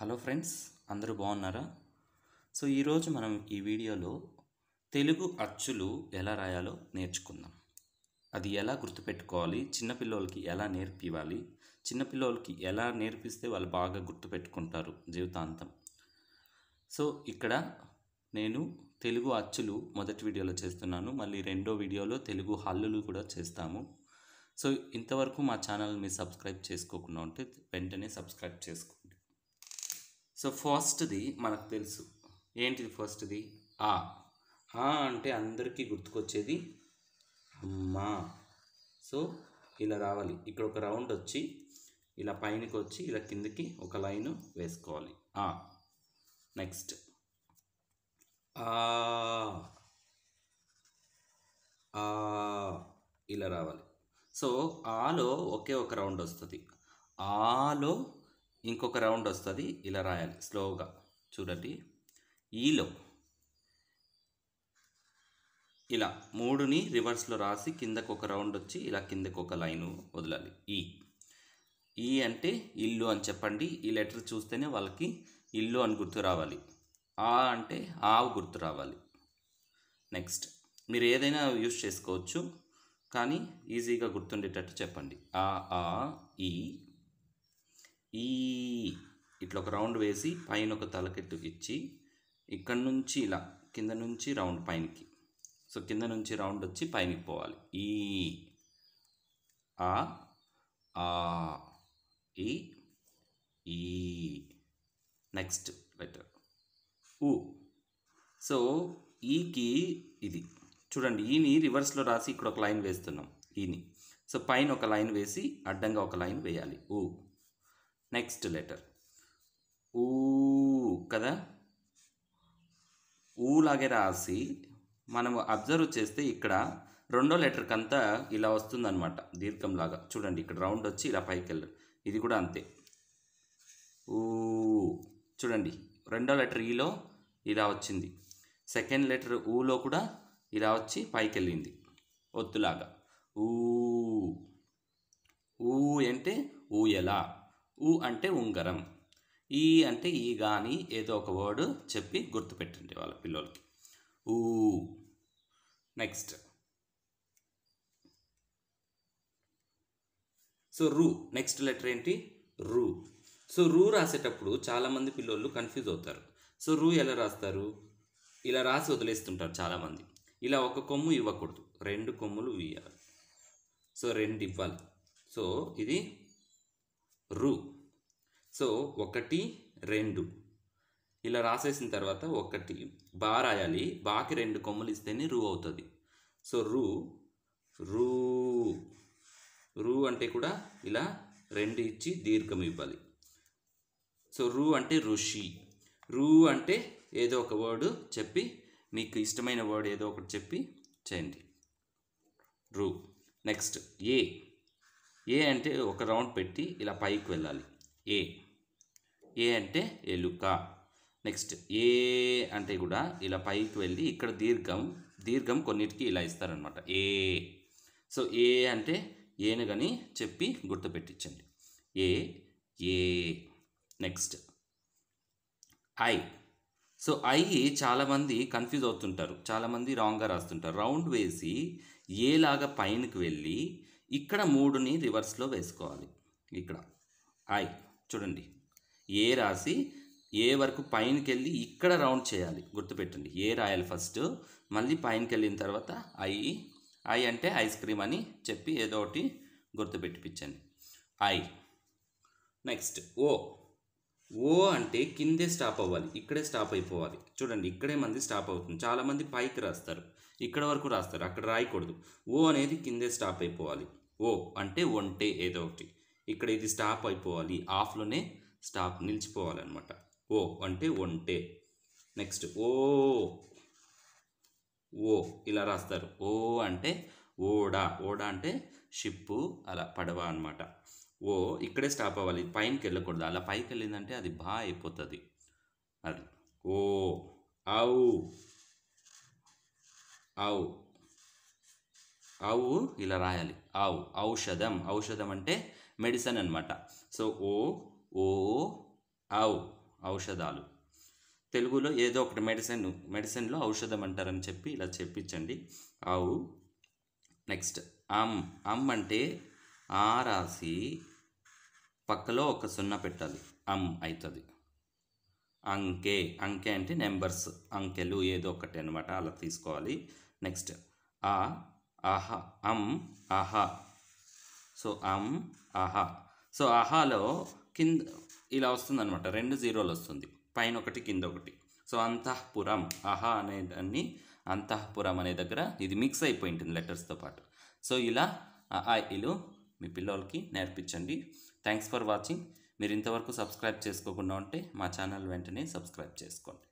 hello friends అందరూ బాగున్నారా so ఈరోజు మనం ఈ వీడియోలో తెలుగు అచ్చులు ఎలా రాయాలో నేర్చుకుందాం అది ఎలా గుర్తుపెట్టుకోవాలి చిన్నపిల్లలకి ఎలా నేర్పివ్వాలి చిన్నపిల్లలకి ఎలా నేర్పిస్తే వాళ్ళు బాగా గుర్తుపెట్టుకుంటారు జీవితాంతం సో ఇక్కడ నేను తెలుగు అచ్చులు మొదటి వీడియోలో చేస్తున్నాను మళ్ళీ రెండో వీడియోలో తెలుగు హల్లులు కూడా చేస్తాము సో ఇంతవరకు మా ఛానల్ మీరు సబ్స్క్రైబ్ చేసుకోకుండా ఉంటే వెంటనే సబ్స్క్రైబ్ చేసుకో సో ఫస్ట్ది మనకు తెలుసు ఏంటిది ఫస్ట్ది ఆ ఆ అంటే అందరికీ గుర్తుకొచ్చేది అమ్మా సో ఇలా రావాలి ఇక్కడ ఒక రౌండ్ వచ్చి ఇలా పైనకి వచ్చి ఇలా కిందకి ఒక లైన్ వేసుకోవాలి ఆ నెక్స్ట్ ఆ ఆ ఇలా రావాలి సో ఆలో ఒకే ఒక రౌండ్ వస్తుంది ఆలో ఇంకొక రౌండ్ వస్తుంది ఇలా రాయాలి స్లోగా చూడండి ఈలో ఇలా మూడుని రివర్స్లో రాసి కిందకు ఒక రౌండ్ వచ్చి ఇలా కిందకు ఒక లైన్ వదలాలి ఈ ఈ అంటే ఇల్లు అని చెప్పండి ఈ లెటర్ చూస్తేనే వాళ్ళకి ఇల్లు అని గుర్తు రావాలి ఆ అంటే ఆవు గుర్తు రావాలి నెక్స్ట్ మీరు ఏదైనా యూజ్ చేసుకోవచ్చు కానీ ఈజీగా గుర్తుండేటట్టు చెప్పండి ఆ ఆ ఈ ఈ ఇట్లా ఒక రౌండ్ వేసి పైన ఒక తలకెత్తుకిచ్చి ఇచ్చి ఇక్కడ నుంచి ఇలా కింద నుంచి రౌండ్ పైనకి సో కింద నుంచి రౌండ్ వచ్చి పైనకి పోవాలి ఈ ఆ ఆ ఈ ఈ నెక్స్ట్ లెటర్ ఊ సో ఈకి ఇది చూడండి ఈని రివర్స్లో రాసి ఇక్కడ ఒక లైన్ వేస్తున్నాం ఈని సో పైన ఒక లైన్ వేసి అడ్డంగా ఒక లైన్ వేయాలి ఊ నెక్స్ట్ లెటర్ ఊ కదా ఊలాగే రాసి మనం అబ్జర్వ్ చేస్తే ఇక్కడ రెండో లెటర్కి అంతా ఇలా వస్తుందన్నమాట దీర్ఘంలాగా చూడండి ఇక్కడ రౌండ్ వచ్చి ఇలా పైకి వెళ్ళరు ఇది కూడా అంతే ఊ చూడండి రెండో లెటర్ ఈలో ఇలా వచ్చింది సెకండ్ లెటర్ ఊలో కూడా ఇలా వచ్చి పైకి వెళ్ళింది ఒత్తులాగా ఊ ఊ అంటే ఊ ఎలా ఊ అంటే ఉంగరం ఈ అంటే ఈ కానీ ఏదో ఒక వర్డ్ చెప్పి గుర్తుపెట్టండి వాళ్ళ పిల్లలకి ఊ నెక్స్ట్ సో రూ నెక్స్ట్ లెటర్ ఏంటి రూ సో రూ రాసేటప్పుడు చాలామంది పిల్లోళ్ళు కన్ఫ్యూజ్ అవుతారు సో రూ ఎలా రాస్తారు ఇలా రాసి వదిలేస్తుంటారు చాలామంది ఇలా ఒక కొమ్ము ఇవ్వకూడదు రెండు కొమ్ములు ఇవ్వాలి సో రెండు ఇవ్వాలి సో ఇది రు సో ఒకటి రెండు ఇలా రాసేసిన తర్వాత ఒకటి బా రాయాలి బాకి రెండు కొమ్ములు ఇస్తేనే రూ అవుతుంది సో రూ రూ రూ అంటే కూడా ఇలా రెండు ఇచ్చి దీర్ఘం ఇవ్వాలి సో రూ అంటే ఋషి రూ అంటే ఏదో ఒక వర్డ్ చెప్పి మీకు ఇష్టమైన వర్డ్ ఏదో ఒకటి చెప్పి చేయండి రూ నెక్స్ట్ ఏ ఏ అంటే ఒక రౌండ్ పెట్టి ఇలా పైకి వెళ్ళాలి ఏ ఏ అంటే ఎలుక నెక్స్ట్ ఏ అంటే కూడా ఇలా పైకి వెళ్ళి ఇక్కడ దీర్ఘం దీర్ఘం కొన్నిటికి ఇలా ఇస్తారనమాట ఏ సో ఏ అంటే కానీ చెప్పి గుర్తుపెట్టించండి A A next I so I చాలామంది కన్ఫ్యూజ్ అవుతుంటారు చాలామంది రాంగ్గా రాస్తుంటారు రౌండ్ వేసి ఏలాగా పైనకి వెళ్ళి ఇక్కడ మూడుని రివర్స్లో వేసుకోవాలి ఇక్కడ ఆయ్ చూడండి ఏ రాసి ఏ వరకు పైనకి వెళ్ళి ఇక్కడ రౌండ్ చేయాలి గుర్తుపెట్టండి ఏ రాయాలి ఫస్ట్ మళ్ళీ పైనకి వెళ్ళిన తర్వాత ఐ ఐ అంటే ఐస్ క్రీమ్ అని చెప్పి ఏదో ఒకటి గుర్తుపెట్టిపించండి ఐ నెక్స్ట్ ఓ ఓ అంటే కిందే స్టాప్ అవ్వాలి ఇక్కడే స్టాప్ అయిపోవాలి చూడండి ఇక్కడే మంది స్టాప్ అవుతుంది చాలామంది పైకి రాస్తారు ఇక్కడ వరకు రాస్తారు అక్కడ రాయకూడదు ఓ అనేది కిందే స్టాప్ అయిపోవాలి ఓ అంటే ఒంటే ఏదో ఒకటి ఇక్కడ ఇది స్టాప్ అయిపోవాలి ఆఫ్లోనే స్టాప్ నిలిచిపోవాలన్నమాట ఓ అంటే ఒంటే నెక్స్ట్ ఓ ఓ ఇలా రాస్తారు ఓ అంటే ఓడా ఓడా అంటే షిప్పు అలా పడవ అనమాట ఓ ఇక్కడే స్టాప్ అవ్వాలి పైనకి వెళ్ళకూడదు అలా పైకి వెళ్ళిందంటే అది బా అయిపోతుంది అది ఓ ఔ ఔ ఆవు ఇలా రాయాలి ఆవు ఔషధం ఔషధం అంటే మెడిసిన్ అనమాట సో ఓ ఓ ఆవు ఔషధాలు తెలుగులో ఏదో ఒకటి మెడిసిన్ మెడిసిన్లో ఔషధం అంటారని చెప్పి ఇలా చెప్పించండి ఆవు నెక్స్ట్ అమ్ అమ్ అంటే ఆ రాసి పక్కలో ఒక సున్నా పెట్టాలి అమ్ అవుతుంది అంకే అంకే అంటే నెంబర్స్ అంకెలు ఏదో ఒకటి అనమాట అలా తీసుకోవాలి నెక్స్ట్ ఆ అహ అం అహ సో అం అహ సో అహాలో కింద ఇలా అనమాట రెండు జీరోలు వస్తుంది పైన ఒకటి కింద ఒకటి సో అంతఃపురం అనే దాన్ని అంతఃపురం అనే దగ్గర ఇది మిక్స్ అయిపోయి ఉంటుంది లెటర్స్తో పాటు సో ఇలా ఆ ఇలు మీ పిల్లలకి నేర్పించండి థ్యాంక్స్ ఫర్ వాచింగ్ మీరు ఇంతవరకు సబ్స్క్రైబ్ చేసుకోకుండా ఉంటే మా ఛానల్ వెంటనే సబ్స్క్రైబ్ చేసుకోండి